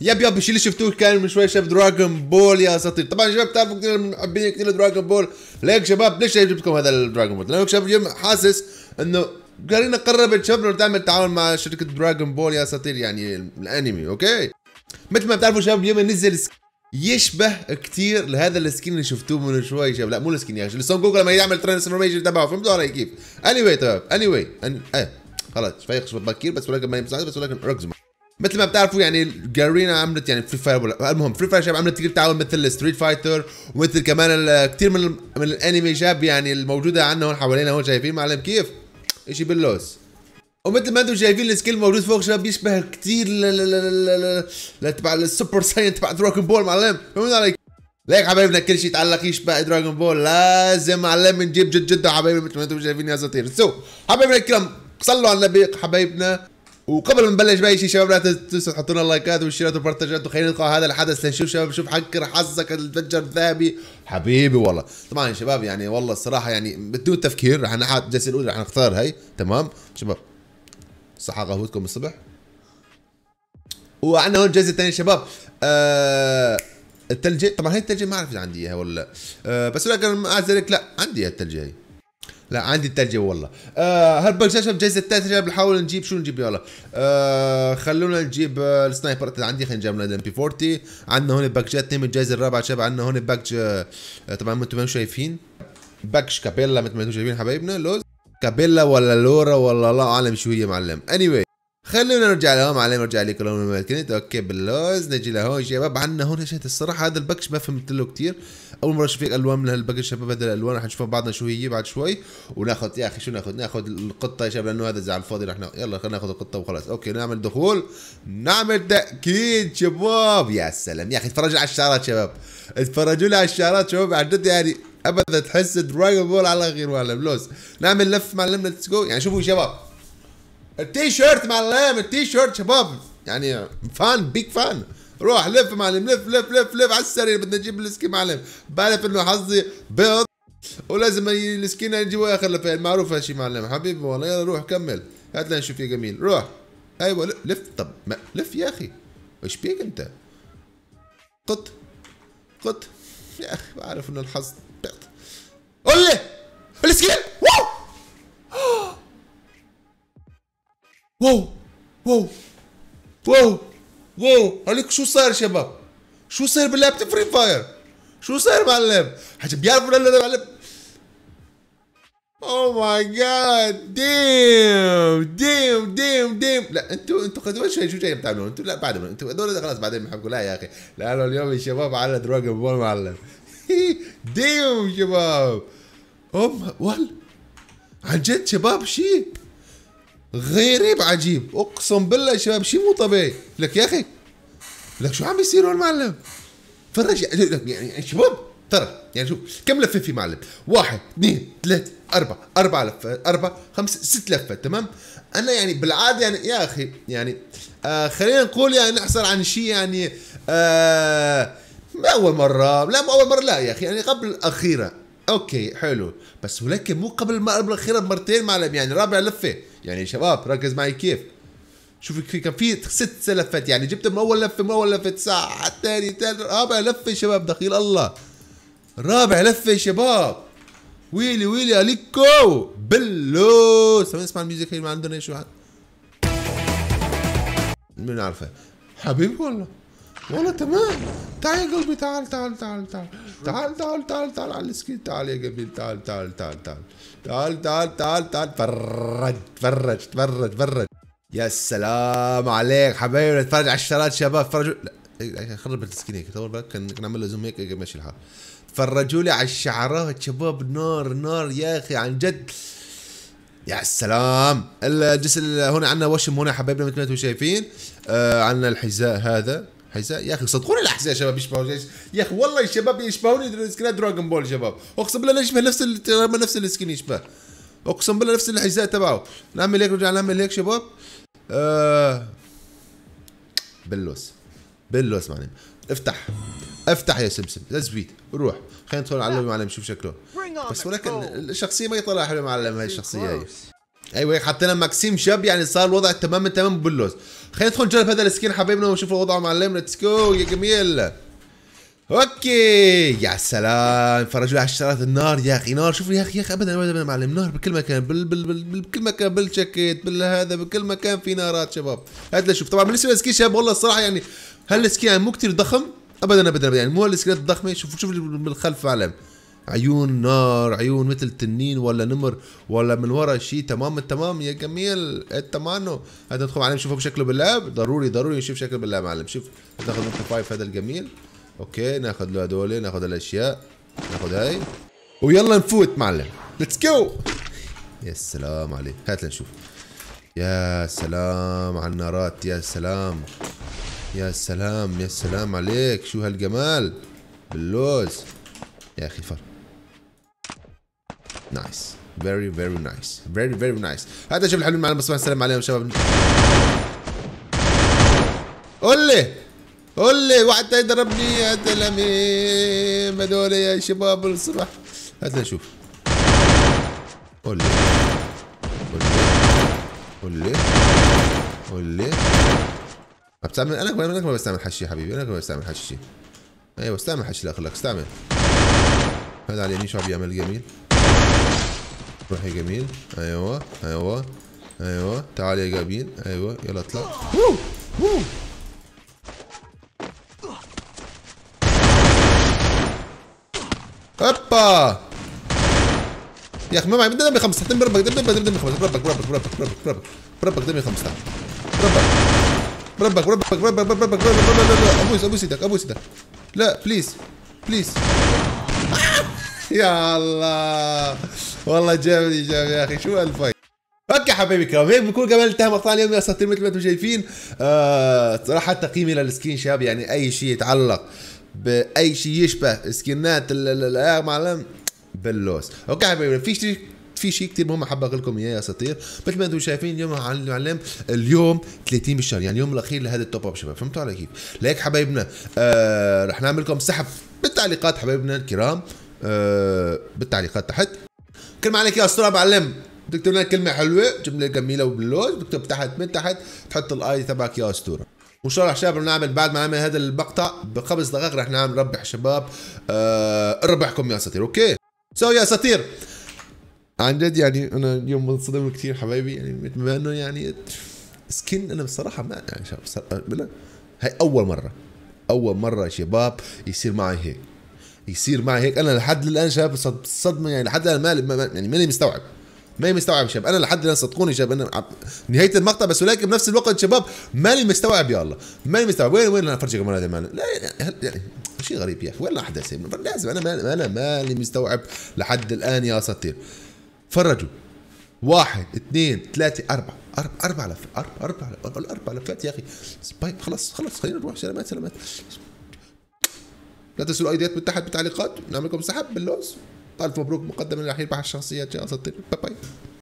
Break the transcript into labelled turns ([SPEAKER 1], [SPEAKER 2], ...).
[SPEAKER 1] يب يب الشيء اللي شفتوه كان من شوي شاف دراغون بول يا اساطير طبعا شباب بتعرفوا كثير محبين كثير دراغون بول ليك شباب ليش جبت لكم هذا الدراغون بول؟ لانه شباب حاسس انه جارينا قربت شباب تعمل تعاون مع شركه دراغون بول يا اساطير يعني الانمي اوكي مثل ما بتعرفوا شباب اليوم نزل يشبه كثير لهذا السكين اللي شفتوه من شوي شباب لا مو السكين يا اخي سون جوجل لما يعمل ترانسفورميشن تبعه فهمتوا علي كيف؟ اني واي تمام اني واي anyway. طيب، إيه، خلاص فايق بكير بس ولكن ما بس ولكن ركزوا مثل ما بتعرفوا يعني جارينا عملت يعني فري فاير ولا المهم فري فاير شاب عملت كثير تعاون مثل ستريت فايتر ومثل كمان كثير من من الانمي شاب يعني الموجوده عندنا هون حوالينا هون شايفين معلم كيف؟ اشي باللوز ومثل ما انتم شايفين السكيل الموجود فوق شباب بيشبه كثير تبع السوبر ساين تبع دراجون بول معلم فهمت علي؟ ليك حبايبنا كل شيء يتعلق يشبه دراجون بول لازم معلم نجيب جد جد حبايبنا مثل ما انتم شايفين يا اساطير سو so, حبايبنا الكرام صلوا على النبي حبايبنا وقبل ما نبلش باي شيء شباب لا تنسوا تحطوا لنا اللايكات والشيرات والبارتجات وخلينا نلقى هذا الحدث لنشوف شباب شوف حق حظك الفجر الذهبي حبيبي والله طبعا يا شباب يعني والله الصراحه يعني بدون تفكير رح نحط الجلسه الاولى رح نختار هي تمام شباب صحة قهوتكم الصبح وعندنا هون الجلسه الثانيه شباب آه الثلجه طبعا هي الثلجه ما اعرف اذا عندي اياها ولا آه بس لا مع ذلك لا عندي الثلجه هي لا عندي الترجمه والله آه هربل شاشه بجائزه الثالثه بنحاول نجيب شو نجيب يلا آه خلونا نجيب آه، السنايبر طيب، عندي خلينا نجيب الام بي 40 عندنا هون باكجات اثنين من الجائزه الرابعه شباب عندنا هون باكج آه، طبعا انتم ما شايفين باكج كابيلا مثل ما انتم شايفين حبايبنا لوز كابيلا ولا لورا ولا الله اعلم شو هي معلم anyway خلونا نرجع لهم على نرجع لك لهم الملكنت اوكي باللوز نجي لهون شباب عندنا هون شيء الصراحه هذا البكش ما فهمت له كثير اول مره اشوف الوان من هالبكش شباب هذا الالوان رح نشوفها بعضنا شو هي بعد شوي وناخذ يا اخي شو ناخذ ناخذ القطه يا شباب لانه هذا زعل فاضي رح يلا خلينا ناخذ القطه وخلاص اوكي نعمل دخول نعمل تاكيد شباب يا سلام يا اخي اتفرجوا على الشعرات شباب اتفرجوا لي على الشعرات شباب عن جد يعني ابدا تحس دراجون بول على غير ولا بلوز نعمل لف معلمنا ليتس جو يعني شوفوا شباب التي شيرت معلم التي شيرت شباب يعني فان بيك فان روح لف معلم لف لف لف لف على السرير بدنا نجيب السكين معلم بعرف انه حظي بيض ولازم السكينه نجيبه اخر لفين معروف هالشيء معلم حبيبي والله يلا روح كمل هات لنا نشوف يا جميل روح ايوه لف طب ما لف يا اخي ايش بيك انت قط قط يا اخي بعرف انه الحظ بيض قول لي السكين واو واو واو واو عليك شو صاير شباب شو صاير بلعبة فري فاير شو صاير معلم حتى بيعرفوا ولا معلم او ماي جاد ديم ديم ديم ديم لا انتوا انتوا قدوا شوي شو جايين بتعملوا انتوا لا بعد انتوا هذول خلاص بعدين بحكوا لا يا اخي لانه اليوم الشباب على دراجون بول معلم ديم شباب اوه وال عن جد شباب شيء غريب عجيب اقسم بالله يا شباب شيء مو طبيعي لك يا اخي لك شو عم بيصير هون معلم فرج يعني شباب ترى يعني شوف كم لفه في معلم؟ واحد، اثنين، ثلاث، اربع، اربع لفات، اربع، خمس، ست لفات، تمام؟ انا يعني بالعاده يعني يا اخي يعني آه خلينا نقول يعني نحصل عن شيء يعني آه ما اول مره، لا مو اول مره لا يا اخي يعني قبل الاخيره، اوكي حلو، بس ولكن مو قبل المره الاخيره بمرتين معلم يعني رابع لفه، يعني شباب ركز معي كيف شوف في كان في ست لفات يعني جبت من اول لفه من اول لفه ساعه الثاني ثالث رابع لفه شباب دخيل الله رابع لفه شباب ويلي ويلي اليكو بلو استنى نسمع الميوزك هي ما عندنا شو من عارفه حبيبي والله وانا تمام تعال يا قلبي تعال تعال تعال تعال تعال تعال تعال تعال على السكين تعال يا جميل تعال تعال تعال تعال تعال تعال تعال تعال تفرج تفرج تفرج تفرج يا سلام عليك حبايبي نتفرج على الشرات شباب فرجوا لا إيه، إيه، إيه، خرب السكين هيك طول كان نعمل له زوم هيك ماشي الحال فرجوا لي على الشعرات شباب نار نار يا اخي عن جد يا سلام الجسم هنا عندنا وشم هنا حبايبنا مثل ما انتم شايفين آه عندنا الحذاء هذا حيسا يا اخي صدقوني الاحذيه شباب يشبهوا يا اخي والله الشباب يشبهوني سكنات دراجون بول شباب اقسم بالله يشبه نفس نفس السكين يشبه اقسم بالله نفس الحذاء تبعه نعمل هيك نرجع نعمل هيك شباب آه بلوس بلوس معلم افتح افتح يا سمسم زبيت روح خلينا ندخل على المعلم نشوف شكله بس ولكن الشخصيه ما يطلع حلو معلم هاي الشخصيه هي ايوه حطينا ماكسيم شاب يعني صار الوضع تمام تمام باللوز خلينا ندخل نجرب هذا السكين حبايبنا ونشوف الوضع معلم ليتس جو يا جميل اوكي يا سلام فرجوا على الشرات النار يا اخي نار شوف يا اخي يا اخي ابدا ابدا معلم نار بكل مكان بال بال بال بكل مكان بالجاكيت بالهذا بكل مكان في نارات شباب هات شوف طبعا بالنسبه للسكين شباب والله الصراحه يعني هالسكين يعني مو كثير ضخم ابدا ابدا يعني مو هالسكينات الضخمه شوف شوف بالخلف معلم عيون نار عيون مثل تنين ولا نمر ولا من ورا شيء تمام التمام يا جميل انت مانو ندخل معلم شوفه بشكله باللعب ضروري ضروري نشوف شكله باللعب معلم شوف ناخذ نقطه فايف هذا الجميل اوكي ناخذ له هدول ناخذ الاشياء ناخذ هاي ويلا نفوت معلم ليتس جو يا سلام عليك هات لنشوف يا سلام على النارات يا سلام يا سلام يا سلام عليك شو هالجمال باللوز يا اخي فر نايس فيري فيري نايس فيري فيري نايس هذا شوف الحلو المعلم مصباح السلام عليهم شباب قول لي قول لي واحد يضربني يا تلاميذ هذول يا شباب الصبح هات نشوف قول لي قول لي قول لي ما بتعمل انا انا ما بستعمل حشي حبيبي انا ما بستعمل حشي ايوه استعمل حشي لاخلاق استعمل هذا على اليمين شو عم بيعمل جميل روح يا جميل ايوه ايوه ايوه تعال يا جميل ايوه يلا اطلع هوبا يا اخي ما معي دمي خمسة دمي ربك دمي ربك دمي خمسة ربك ربك ربك ربك ربك ربك دمي خمسة ربك ربك ربك ربك ربك ربك ربك ربك ربك ربك ربك ربك ربك ربك ربك يا الله والله جابني جاب يا اخي شو الفايت اوكي حبايبي الكرام هيك بكون كمان انتهى مقطع اليوم يا اساطير مثل ما انتم شايفين آه صراحه تقييمي للسكين شاب يعني اي شيء يتعلق باي شيء يشبه سكنات يا معلم باللوس اوكي حبايبي في شيء في شيء كثير مهم حابب اقول لكم اياه يا اساطير مثل ما انتم شايفين اليوم معلم اليوم 30 بالشهر يعني اليوم الاخير لهذا التوب اب شباب فهمتوا علي كيف؟ لهيك حبايبنا آه رح نعمل لكم سحب بالتعليقات حبايبنا الكرام آه، بالتعليقات تحت كلمة عليك يا اسطوره معلم تكتب لنا كلمة حلوة جملة جميلة وباللوز تكتب تحت من تحت تحط الاي تبعك يا اسطورة وان شاء الله شباب رح نعمل بعد ما نعمل هذا المقطع بخمس دقائق رح نعمل ربح شباب أه ربحكم يا اساطير اوكي سو يا اساطير عن جد يعني انا اليوم منصدم كثير حبايبي يعني بما انه يعني سكن انا بصراحه ما يعني شباب هاي اول مره اول مره شباب يصير معي هيك يصير معي هيك انا لحد الان شاب صدمه يعني لحد الان ما يعني ماني مستوعب ماني مستوعب شباب انا لحد الان صدقوني شباب انا نهايه المقطع بس ولكن بنفس الوقت شباب ماني مستوعب يا الله ماني مستوعب وين وين انا افرجي كمان هذا لا يعني, يعني شيء غريب يا اخي وين الاحداث لازم انا مالي انا ماني مستوعب لحد الان يا اساطير فرجوا واحد اثنين ثلاثة أربعة أربعة أربعة أربع أربعة أربعة لفات يا أخي طيب، خلاص خلاص خلينا نروح سلامات سلامات لا تنسوا الايديات من تحت بالتعليقات نعملكم سحب باللوز الف مبروك مقدما من بحث الشخصيات يا اساطير باي باي